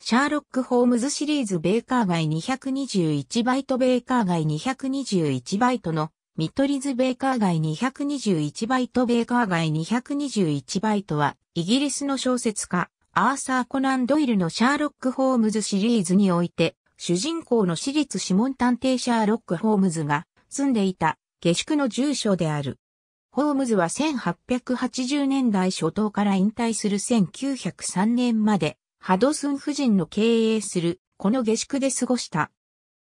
シャーロック・ホームズシリーズベーカー街221バイトベーカー街221バイトの見取り図ベーカー街221バイトベーカー街221バイトはイギリスの小説家アーサー・コナン・ドイルのシャーロック・ホームズシリーズにおいて主人公の私立指紋探偵シャーロック・ホームズが住んでいた下宿の住所である。ホームズは1880年代初頭から引退する1903年までハドソン夫人の経営する、この下宿で過ごした。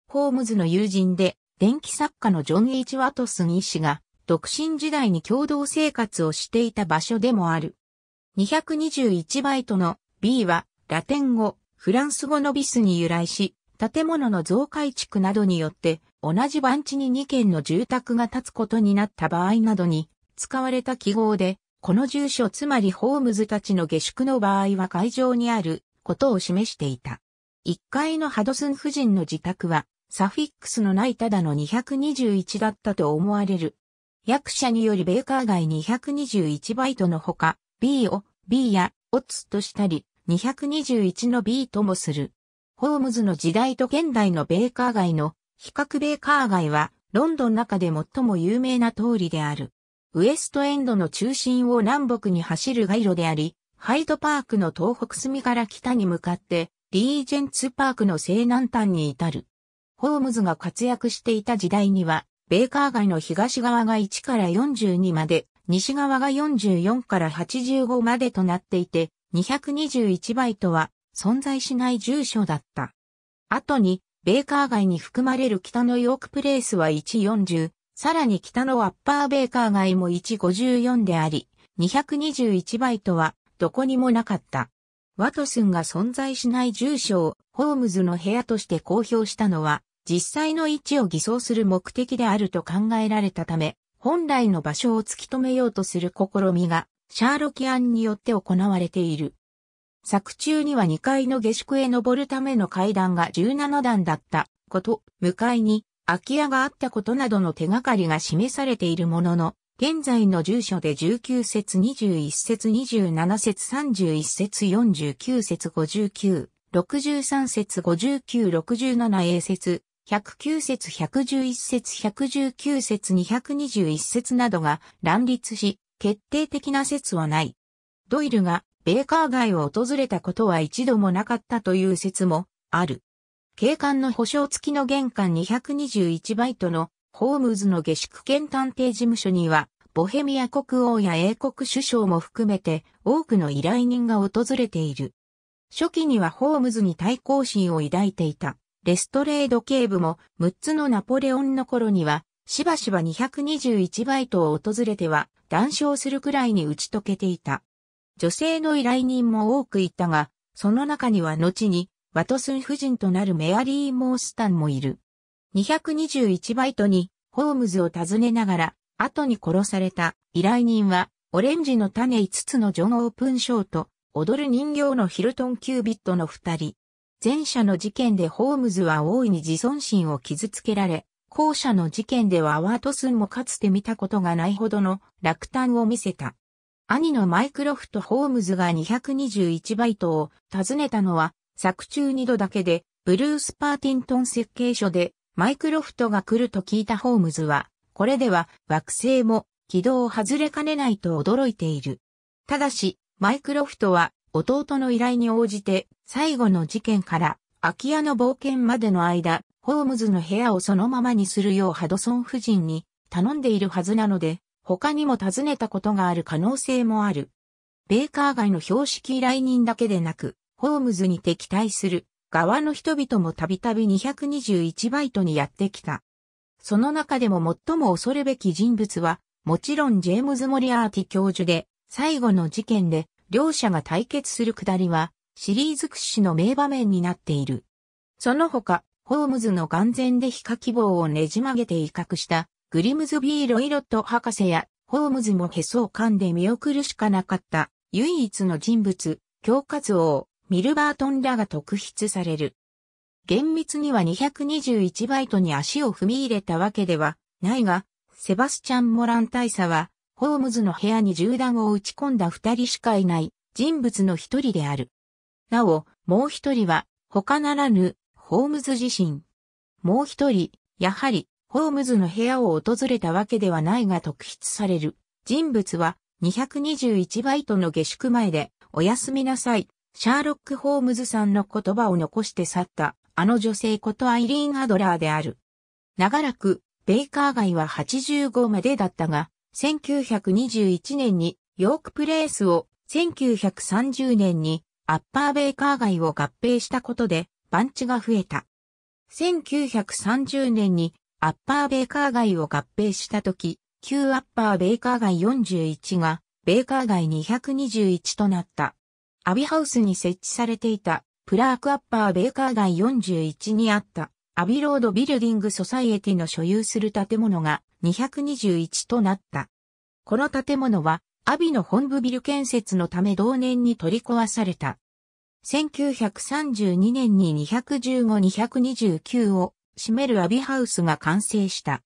ホームズの友人で、電気作家のジョン・イーチ・ワトスン医師が、独身時代に共同生活をしていた場所でもある。221バイトの B は、ラテン語、フランス語のビスに由来し、建物の増改築などによって、同じ番地に2軒の住宅が建つことになった場合などに、使われた記号で、この住所つまりホームズたちの下宿の場合は会場にあることを示していた。1階のハドソン夫人の自宅は、サフィックスのないただの221だったと思われる。役者によりベーカー街221バイトのほか、B を B やオツとしたり、221の B ともする。ホームズの時代と現代のベーカー街の比較ベーカー街は、ロンドン中で最も有名な通りである。ウエストエンドの中心を南北に走る街路であり、ハイドパークの東北隅から北に向かって、リージェンツパークの西南端に至る。ホームズが活躍していた時代には、ベーカー街の東側が1から42まで、西側が44から85までとなっていて、221バイトは存在しない住所だった。後に、ベーカー街に含まれる北のヨークプレイスは140、さらに北のアッパーベーカー街も154であり、221バイトはどこにもなかった。ワトスンが存在しない住所をホームズの部屋として公表したのは、実際の位置を偽装する目的であると考えられたため、本来の場所を突き止めようとする試みが、シャーロキアンによって行われている。作中には2階の下宿へ登るための階段が17段だったこと、向かいに空き家があったことなどの手がかりが示されているものの、現在の住所で19節21節27節31節49節59、63節59、67英節、109節111節119節221節などが乱立し、決定的な説はない。ドイルがベーカー街を訪れたことは一度もなかったという説もある。警官の保証付きの玄関221バイトのホームズの下宿兼探偵事務所には、ボヘミア国王や英国首相も含めて多くの依頼人が訪れている。初期にはホームズに対抗心を抱いていたレストレード警部も6つのナポレオンの頃にはしばしば221バイトを訪れては談笑するくらいに打ち解けていた。女性の依頼人も多くいたが、その中には後にワトスン夫人となるメアリー・モースタンもいる。221バイトにホームズを訪ねながら、後に殺された依頼人は、オレンジの種5つのジョン・オープンショーと、踊る人形のヒルトン・キュービットの二人。前者の事件でホームズは大いに自尊心を傷つけられ、後者の事件ではワートスンもかつて見たことがないほどの落胆を見せた。兄のマイクロフト・ホームズが221バイトを訪ねたのは、作中二度だけで、ブルース・パーティントン設計書でマイクロフトが来ると聞いたホームズは、これでは惑星も軌道を外れかねないと驚いている。ただし、マイクロフトは弟の依頼に応じて最後の事件から空き家の冒険までの間、ホームズの部屋をそのままにするようハドソン夫人に頼んでいるはずなので、他にも尋ねたことがある可能性もある。ベーカー街の標識依頼人だけでなく、ホームズに敵対する側の人々もたびたび221バイトにやってきた。その中でも最も恐るべき人物は、もちろんジェームズ・モリアーティ教授で、最後の事件で、両者が対決するくだりは、シリーズ屈指の名場面になっている。その他、ホームズの眼前で非可希望をねじ曲げて威嚇した、グリムズ・ビー・ロイロット博士や、ホームズもへそを噛んで見送るしかなかった、唯一の人物、恐喝王、ミルバートンらが特筆される。厳密には221バイトに足を踏み入れたわけではないが、セバスチャン・モラン大佐は、ホームズの部屋に銃弾を打ち込んだ二人しかいない人物の一人である。なお、もう一人は、他ならぬ、ホームズ自身。もう一人、やはり、ホームズの部屋を訪れたわけではないが特筆される。人物は、221バイトの下宿前で、おやすみなさい、シャーロック・ホームズさんの言葉を残して去ったあの女性ことアイリーン・アドラーである。長らくベイカー街は85までだったが、1921年にヨークプレースを1930年にアッパーベイカー街を合併したことで番地が増えた。1930年にアッパーベイカー街を合併した時、旧アッパーベイカー街41がベイカー街221となった。アビハウスに設置されていたプラークアッパーベーカー街41にあったアビロードビルディングソサイエティの所有する建物が221となった。この建物はアビの本部ビル建設のため同年に取り壊された。1932年に215-229を占めるアビハウスが完成した。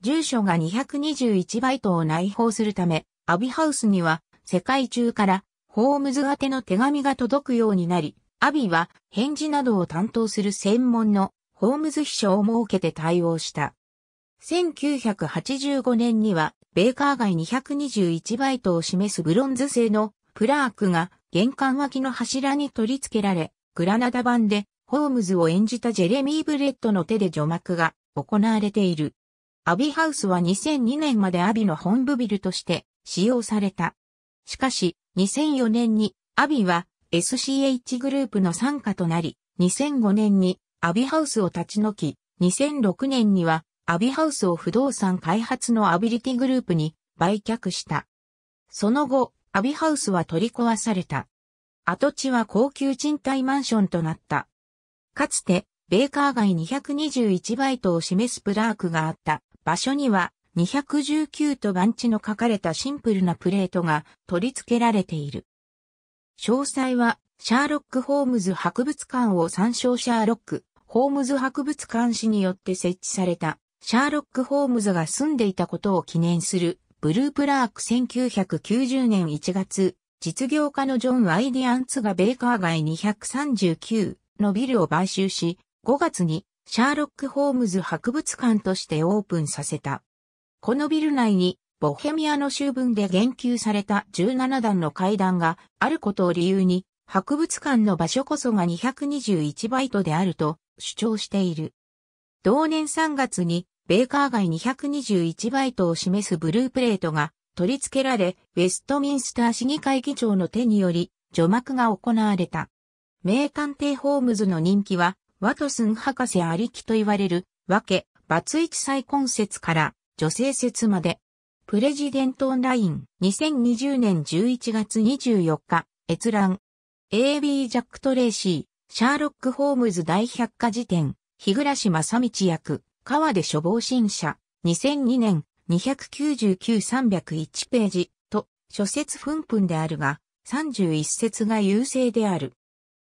住所が221バイトを内包するため、アビハウスには世界中からホームズ宛ての手紙が届くようになり、アビは返事などを担当する専門のホームズ秘書を設けて対応した。1985年には、ベーカー街221バイトを示すブロンズ製のプラークが玄関脇の柱に取り付けられ、グラナダ版でホームズを演じたジェレミー・ブレッドの手で除幕が行われている。アビハウスは2002年までアビの本部ビルとして使用された。しかし、2004年にアビは SCH グループの傘下となり、2005年にアビハウスを立ち退き、2006年にはアビハウスを不動産開発のアビリティグループに売却した。その後、アビハウスは取り壊された。跡地は高級賃貸マンションとなった。かつて、ベーカー街221バイトを示すプラークがあった場所には、219と番地の書かれたシンプルなプレートが取り付けられている。詳細は、シャーロック・ホームズ博物館を参照シャーロック・ホームズ博物館史によって設置された、シャーロック・ホームズが住んでいたことを記念する、ブループラーク1990年1月、実業家のジョン・ワイディアンツがベーカー街239のビルを買収し、5月にシャーロック・ホームズ博物館としてオープンさせた。このビル内に、ボヘミアの州分で言及された17段の階段があることを理由に、博物館の場所こそが221バイトであると主張している。同年3月に、ベーカー街221バイトを示すブループレートが取り付けられ、ウェストミンスター市議会議長の手により除幕が行われた。名探偵ホームズの人気は、ワトスン博士ありきと言われるわけ、バツイチ再婚説から、女性説まで。プレジデントオンライン2020年11月24日、閲覧。AB ジャック・トレーシー、シャーロック・ホームズ大百科事典、日暮正道役、川で処方新社、2002年、299-301ページ、と、諸説ふんふんであるが、31説が優勢である。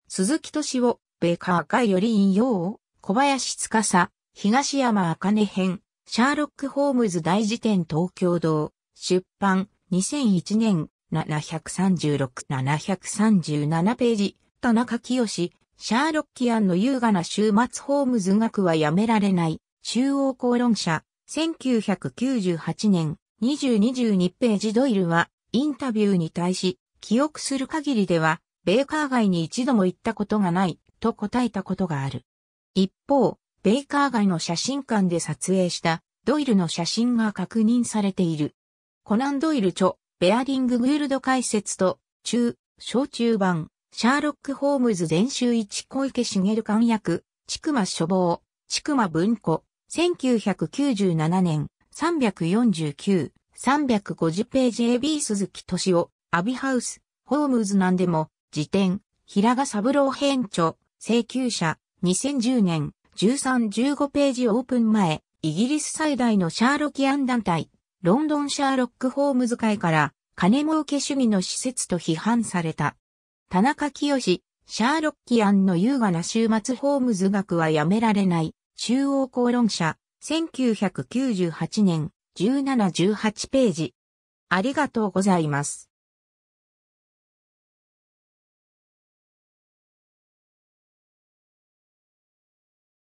鈴木敏夫、ベーカーがより引用を、小林司、東山茜編、シャーロック・ホームズ大辞典東京堂、出版、2001年、736-737ページ、田中清、シャーロッキアンの優雅な週末ホームズ学はやめられない、中央公論者、1998年、2022ページドイルは、インタビューに対し、記憶する限りでは、ベーカー街に一度も行ったことがない、と答えたことがある。一方、ベイカー街の写真館で撮影したドイルの写真が確認されている。コナンドイル著、ベアリング・グールド解説と、中、小中版、シャーロック・ホームズ全集一小池茂官役、ちくま処方、ちくま文庫、1997年、349、350ページ AB 鈴木敏夫、アビハウス、ホームズなんでも、辞典、平賀三郎編著、請求者、2010年、1315ページオープン前、イギリス最大のシャーロキアン団体、ロンドンシャーロック・ホームズ会から金儲け主義の施設と批判された。田中清、シャーロッキアンの優雅な週末ホームズ学はやめられない、中央公論者、1998年、17-18ページ。ありがとうございます。